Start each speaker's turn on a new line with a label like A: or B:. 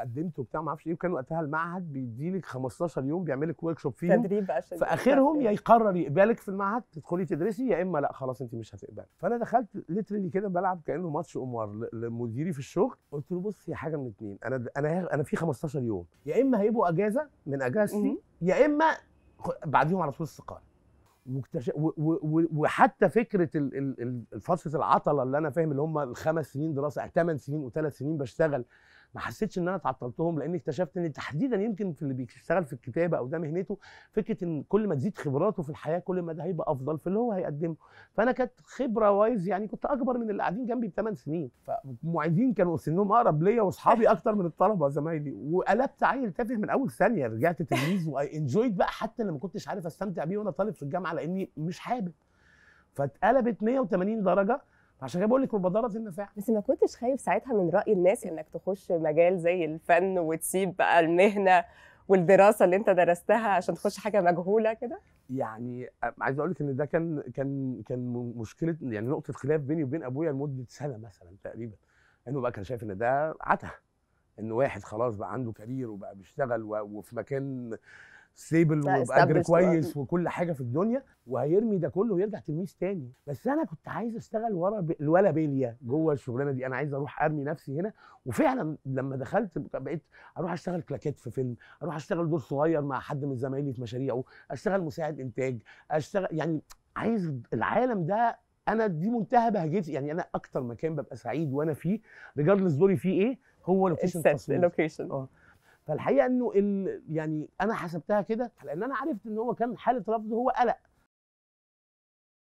A: قدمت وبتاع ما اعرفش ايه وكان وقتها المعهد بيديلك 15 يوم بيعمل لك ورك شوب فيهم تدريب عشان في اخرهم يا يقرر يقبلك في المعهد تدخلي تدرسي يا اما لا خلاص انت مش هتقبلي فانا دخلت ليترلي كده بلعب كانه ماتش اموار لمديري في الشغل قلت له بص يا حاجه من اتنين انا انا انا في 15 يوم يا اما هيبقوا اجازه من اجازتي يا اما بعديهم على طول استقاله واكتش... و... و... وحتى فكره ال... ال... فتره العطله اللي انا فاهم اللي هم الخمس سنين دراسه ثمان سنين وثلاث سنين بشتغل ما حسيتش ان انا تعطلتهم لان اكتشفت ان تحديدا يمكن في اللي بيشتغل في الكتابه او ده مهنته فكره ان كل ما تزيد خبراته في الحياه كل ما ده هيبقى افضل في اللي هو هيقدمه فانا كانت خبره وايز يعني كنت اكبر من اللي قاعدين جنبي بثمان سنين فمعيدين كانوا سنهم اقرب ليا واصحابي اكتر من الطلبه زمايلي وقلبت عيل تافه من اول ثانيه رجعت تلميذ انجويد بقى حتى اللي ما كنتش عارف استمتع بيه وانا طالب في الجامعه لاني مش حابب فاتقلبت 180 درجه عشان كده بقول لك مبادره النفاح بس ما كنتش خايف ساعتها من راي الناس انك تخش مجال زي الفن وتسيب بقى المهنه والدراسه اللي انت درستها عشان تخش حاجه مجهوله كده يعني عايز اقول لك ان ده كان كان كان مشكله يعني نقطه خلاف بيني وبين ابويا لمده سنه مثلا تقريبا انه بقى كان شايف ان ده عته ان واحد خلاص بقى عنده كارير وبقى بيشتغل وفي مكان ستيبل وباجر كويس وكل حاجه في الدنيا وهيرمي ده كله ويرجع تلميذ تاني بس انا كنت عايز اشتغل ورا ب... ولا بليه جوه الشغلانه دي انا عايز اروح ارمي نفسي هنا وفعلا لما دخلت بقيت اروح اشتغل كلاكيت في فيلم اروح اشتغل دور صغير مع حد من زمايلي في مشاريعه اشتغل مساعد انتاج اشتغل يعني عايز العالم ده انا دي منتهى بهجتي يعني انا اكتر مكان ببقى سعيد وانا فيه ريجاردلس دوري فيه ايه هو لوكيشن اللوكيشن آه. فالحقيقه انه يعني انا حسبتها كده لان انا عرفت ان هو كان حاله رفض هو قلق